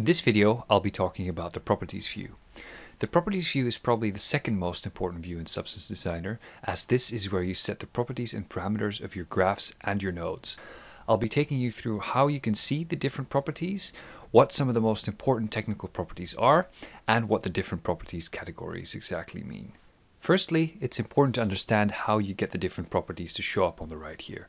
In this video, I'll be talking about the properties view. The properties view is probably the second most important view in Substance Designer, as this is where you set the properties and parameters of your graphs and your nodes. I'll be taking you through how you can see the different properties, what some of the most important technical properties are, and what the different properties categories exactly mean. Firstly, it's important to understand how you get the different properties to show up on the right here.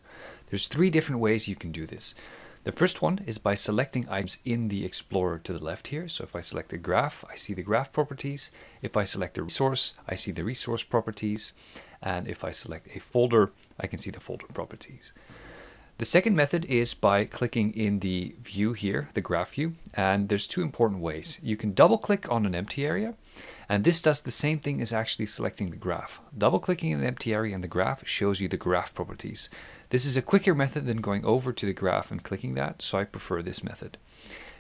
There's three different ways you can do this. The first one is by selecting items in the Explorer to the left here. So if I select a graph, I see the graph properties. If I select a resource, I see the resource properties. And if I select a folder, I can see the folder properties. The second method is by clicking in the view here, the graph view, and there's two important ways. You can double click on an empty area, and this does the same thing as actually selecting the graph. Double clicking an empty area in the graph shows you the graph properties. This is a quicker method than going over to the graph and clicking that, so I prefer this method.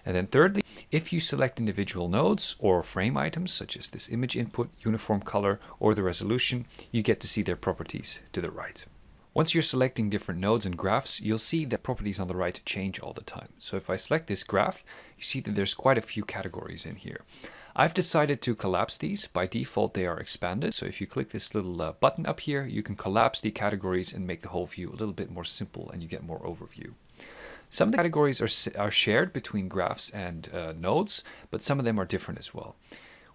And then thirdly, if you select individual nodes or frame items, such as this image input, uniform color, or the resolution, you get to see their properties to the right. Once you're selecting different nodes and graphs, you'll see that properties on the right change all the time. So if I select this graph, you see that there's quite a few categories in here. I've decided to collapse these. By default, they are expanded. So if you click this little uh, button up here, you can collapse the categories and make the whole view a little bit more simple and you get more overview. Some of the categories are, are shared between graphs and uh, nodes, but some of them are different as well.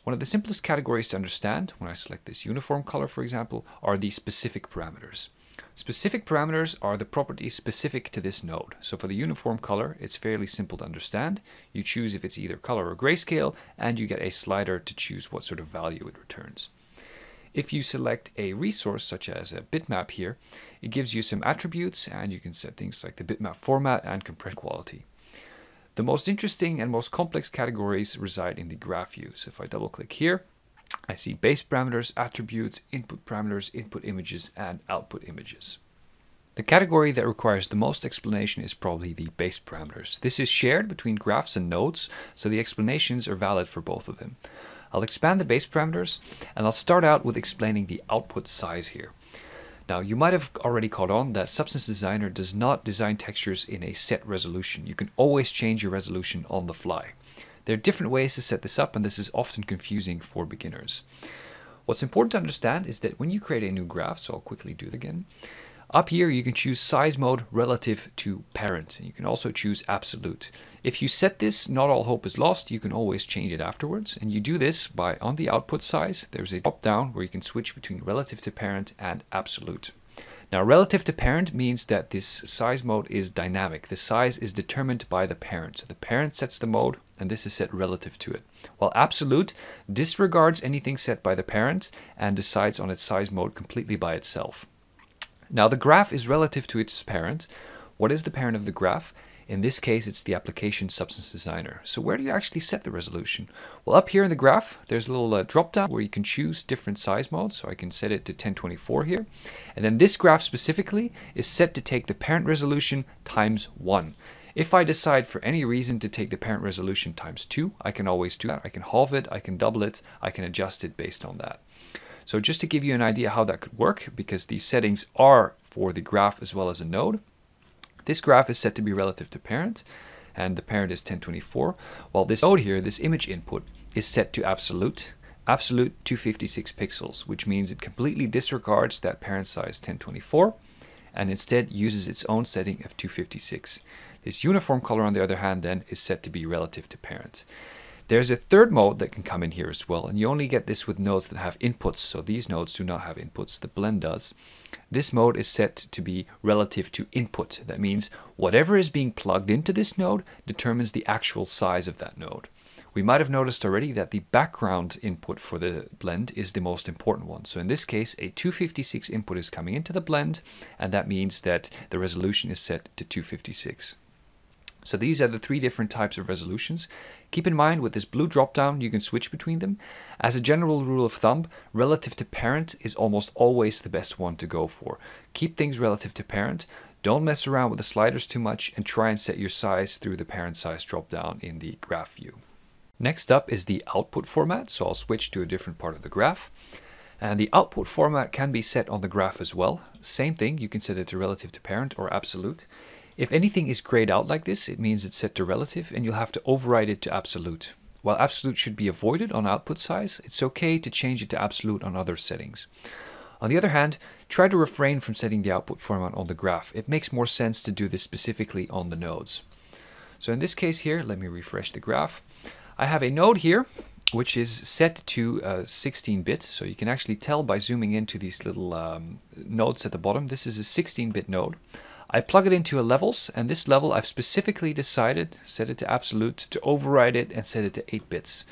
One of the simplest categories to understand, when I select this uniform color, for example, are the specific parameters. Specific parameters are the properties specific to this node. So for the uniform color, it's fairly simple to understand. You choose if it's either color or grayscale, and you get a slider to choose what sort of value it returns. If you select a resource such as a bitmap here, it gives you some attributes and you can set things like the bitmap format and compression quality. The most interesting and most complex categories reside in the graph view. So if I double click here, I see base parameters, attributes, input parameters, input images, and output images. The category that requires the most explanation is probably the base parameters. This is shared between graphs and nodes, so the explanations are valid for both of them. I'll expand the base parameters, and I'll start out with explaining the output size here. Now, you might have already caught on that Substance Designer does not design textures in a set resolution. You can always change your resolution on the fly. There are different ways to set this up and this is often confusing for beginners. What's important to understand is that when you create a new graph, so I'll quickly do it again, up here you can choose size mode relative to parent. You can also choose absolute. If you set this, not all hope is lost, you can always change it afterwards. And you do this by on the output size, there's a drop down where you can switch between relative to parent and absolute. Now, relative to parent means that this size mode is dynamic. The size is determined by the parent. the parent sets the mode, and this is set relative to it. While absolute disregards anything set by the parent and decides on its size mode completely by itself. Now, the graph is relative to its parent. What is the parent of the graph? In this case, it's the application substance designer. So where do you actually set the resolution? Well, up here in the graph, there's a little uh, drop down where you can choose different size modes. So I can set it to 1024 here. And then this graph specifically is set to take the parent resolution times one. If I decide for any reason to take the parent resolution times two, I can always do that. I can halve it, I can double it, I can adjust it based on that. So just to give you an idea how that could work, because these settings are for the graph as well as a node, this graph is set to be relative to parent, and the parent is 1024, while this node here, this image input, is set to absolute, absolute 256 pixels, which means it completely disregards that parent size 1024, and instead uses its own setting of 256. This uniform color, on the other hand, then is set to be relative to parent. There's a third mode that can come in here as well, and you only get this with nodes that have inputs. So these nodes do not have inputs, the blend does. This mode is set to be relative to input. That means whatever is being plugged into this node determines the actual size of that node. We might have noticed already that the background input for the blend is the most important one. So in this case, a 256 input is coming into the blend, and that means that the resolution is set to 256. So these are the three different types of resolutions. Keep in mind with this blue drop down you can switch between them. As a general rule of thumb, relative to parent is almost always the best one to go for. Keep things relative to parent, don't mess around with the sliders too much and try and set your size through the parent size drop down in the graph view. Next up is the output format, so I'll switch to a different part of the graph. And the output format can be set on the graph as well. Same thing, you can set it to relative to parent or absolute. If anything is grayed out like this, it means it's set to relative and you'll have to override it to absolute. While absolute should be avoided on output size, it's okay to change it to absolute on other settings. On the other hand, try to refrain from setting the output format on the graph. It makes more sense to do this specifically on the nodes. So in this case here, let me refresh the graph. I have a node here, which is set to 16-bit. Uh, so you can actually tell by zooming into these little um, nodes at the bottom. This is a 16-bit node. I plug it into a levels and this level I've specifically decided, set it to absolute, to override it and set it to 8 bits.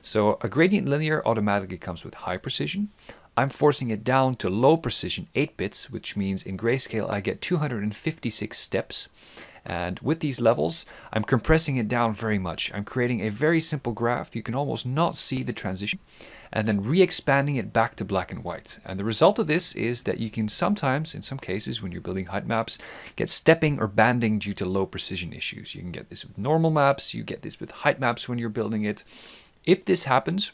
So a gradient linear automatically comes with high precision. I'm forcing it down to low precision 8 bits, which means in grayscale I get 256 steps. And with these levels, I'm compressing it down very much. I'm creating a very simple graph. You can almost not see the transition and then re-expanding it back to black and white. And the result of this is that you can sometimes, in some cases, when you're building height maps, get stepping or banding due to low precision issues. You can get this with normal maps, you get this with height maps when you're building it. If this happens,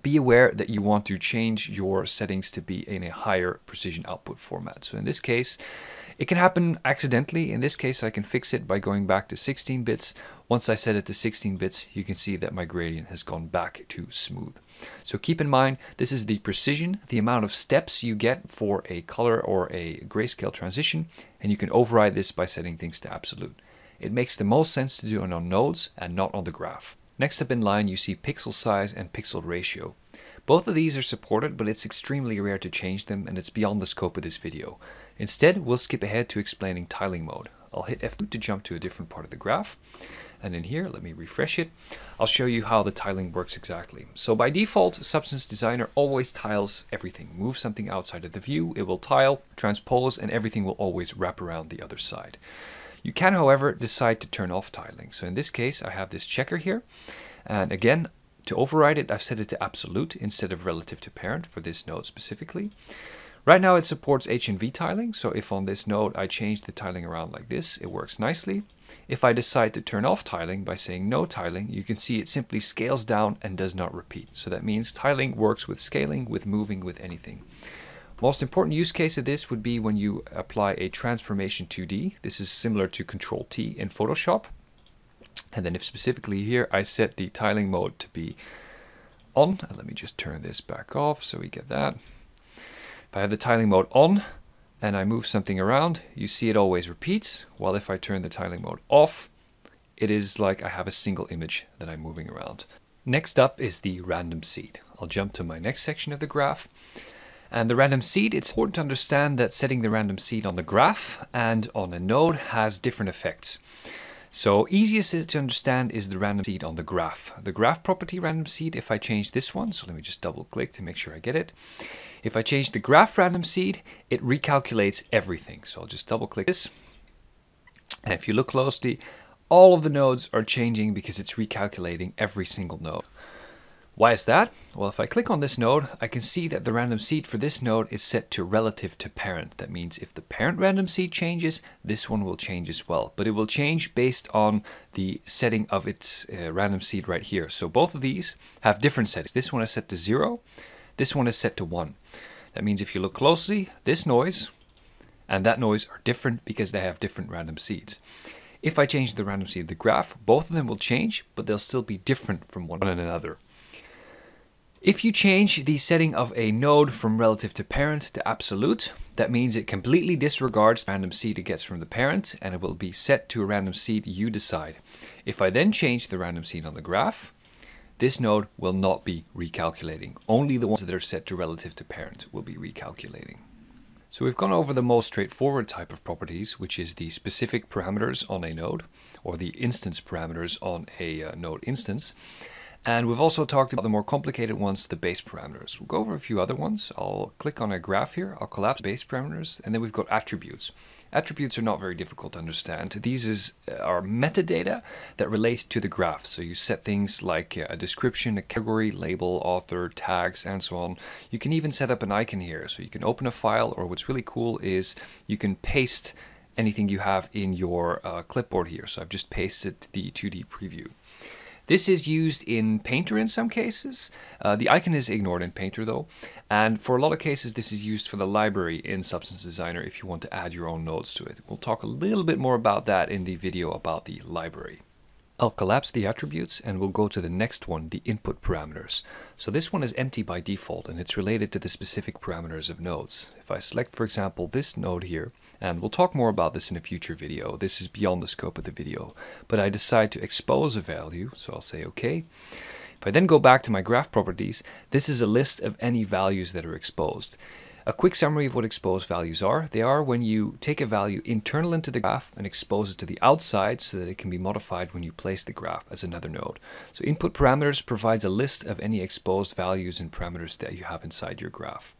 be aware that you want to change your settings to be in a higher precision output format. So in this case, it can happen accidentally. In this case, I can fix it by going back to 16 bits. Once I set it to 16 bits, you can see that my gradient has gone back to smooth. So keep in mind, this is the precision, the amount of steps you get for a color or a grayscale transition, and you can override this by setting things to absolute. It makes the most sense to do it on nodes and not on the graph. Next up in line, you see pixel size and pixel ratio. Both of these are supported, but it's extremely rare to change them and it's beyond the scope of this video. Instead, we'll skip ahead to explaining tiling mode. I'll hit F2 to jump to a different part of the graph. And in here, let me refresh it. I'll show you how the tiling works exactly. So by default, Substance Designer always tiles everything. Move something outside of the view, it will tile, transpose, and everything will always wrap around the other side. You can, however, decide to turn off tiling. So in this case, I have this checker here. And again, to override it, I've set it to absolute instead of relative to parent for this node specifically. Right now it supports H and V tiling, so if on this node I change the tiling around like this, it works nicely. If I decide to turn off tiling by saying no tiling, you can see it simply scales down and does not repeat. So that means tiling works with scaling, with moving, with anything. Most important use case of this would be when you apply a transformation 2D. This is similar to Control T in Photoshop. And then if specifically here, I set the tiling mode to be on. let me just turn this back off so we get that. If I have the tiling mode on and I move something around, you see it always repeats. While if I turn the tiling mode off, it is like I have a single image that I'm moving around. Next up is the random seed. I'll jump to my next section of the graph. And the random seed, it's important to understand that setting the random seed on the graph and on a node has different effects. So easiest to understand is the random seed on the graph. The graph property random seed, if I change this one, so let me just double click to make sure I get it. If I change the graph random seed, it recalculates everything. So I'll just double click this. And if you look closely, all of the nodes are changing because it's recalculating every single node. Why is that? Well, if I click on this node, I can see that the random seed for this node is set to relative to parent. That means if the parent random seed changes, this one will change as well. But it will change based on the setting of its uh, random seed right here. So both of these have different settings. This one is set to zero. This one is set to one. That means if you look closely, this noise and that noise are different because they have different random seeds. If I change the random seed of the graph, both of them will change, but they'll still be different from one another. If you change the setting of a node from relative to parent to absolute, that means it completely disregards the random seed it gets from the parent and it will be set to a random seed you decide. If I then change the random seed on the graph, this node will not be recalculating. Only the ones that are set to relative to parent will be recalculating. So we've gone over the most straightforward type of properties, which is the specific parameters on a node, or the instance parameters on a uh, node instance. And we've also talked about the more complicated ones, the base parameters. We'll go over a few other ones. I'll click on a graph here. I'll collapse base parameters. And then we've got attributes. Attributes are not very difficult to understand. These is, uh, are metadata that relates to the graph. So you set things like uh, a description, a category, label, author, tags, and so on. You can even set up an icon here. So you can open a file, or what's really cool is you can paste anything you have in your uh, clipboard here. So I've just pasted the 2D preview. This is used in Painter in some cases. Uh, the icon is ignored in Painter though. And for a lot of cases, this is used for the library in Substance Designer if you want to add your own nodes to it. We'll talk a little bit more about that in the video about the library. I'll collapse the attributes and we'll go to the next one, the input parameters. So this one is empty by default and it's related to the specific parameters of nodes. If I select, for example, this node here, and we'll talk more about this in a future video. This is beyond the scope of the video. But I decide to expose a value, so I'll say okay. If I then go back to my graph properties, this is a list of any values that are exposed. A quick summary of what exposed values are. They are when you take a value internal into the graph and expose it to the outside so that it can be modified when you place the graph as another node. So input parameters provides a list of any exposed values and parameters that you have inside your graph.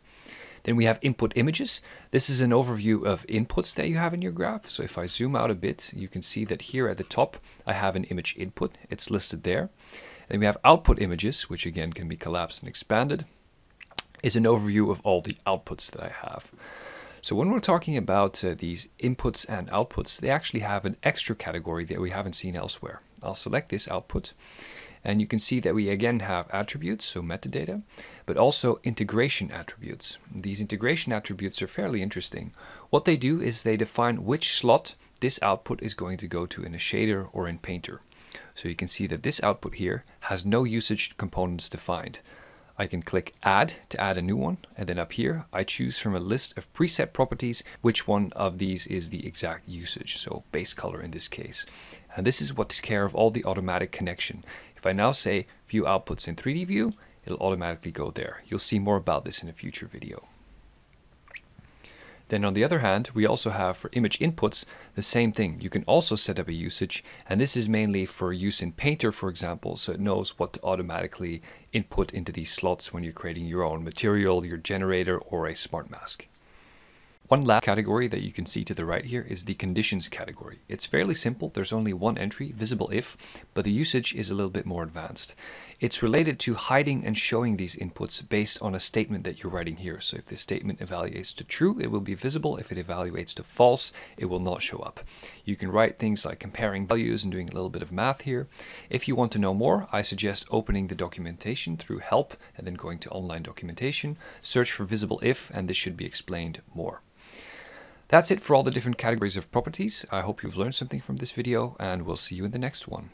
Then we have input images. This is an overview of inputs that you have in your graph. So if I zoom out a bit, you can see that here at the top, I have an image input. It's listed there. Then we have output images, which again can be collapsed and expanded, is an overview of all the outputs that I have. So when we're talking about uh, these inputs and outputs, they actually have an extra category that we haven't seen elsewhere. I'll select this output and you can see that we again have attributes, so metadata, but also integration attributes. These integration attributes are fairly interesting. What they do is they define which slot this output is going to go to in a shader or in Painter. So you can see that this output here has no usage components defined. I can click add to add a new one. And then up here, I choose from a list of preset properties, which one of these is the exact usage. So base color in this case. And this is what takes care of all the automatic connection. If I now say view outputs in 3D view, it'll automatically go there. You'll see more about this in a future video. Then on the other hand, we also have for image inputs, the same thing. You can also set up a usage, and this is mainly for use in Painter, for example, so it knows what to automatically input into these slots when you're creating your own material, your generator, or a smart mask. One last category that you can see to the right here is the conditions category. It's fairly simple, there's only one entry, visible if, but the usage is a little bit more advanced. It's related to hiding and showing these inputs based on a statement that you're writing here. So if this statement evaluates to true, it will be visible. If it evaluates to false, it will not show up. You can write things like comparing values and doing a little bit of math here. If you want to know more, I suggest opening the documentation through help and then going to online documentation, search for visible if, and this should be explained more. That's it for all the different categories of properties. I hope you've learned something from this video and we'll see you in the next one.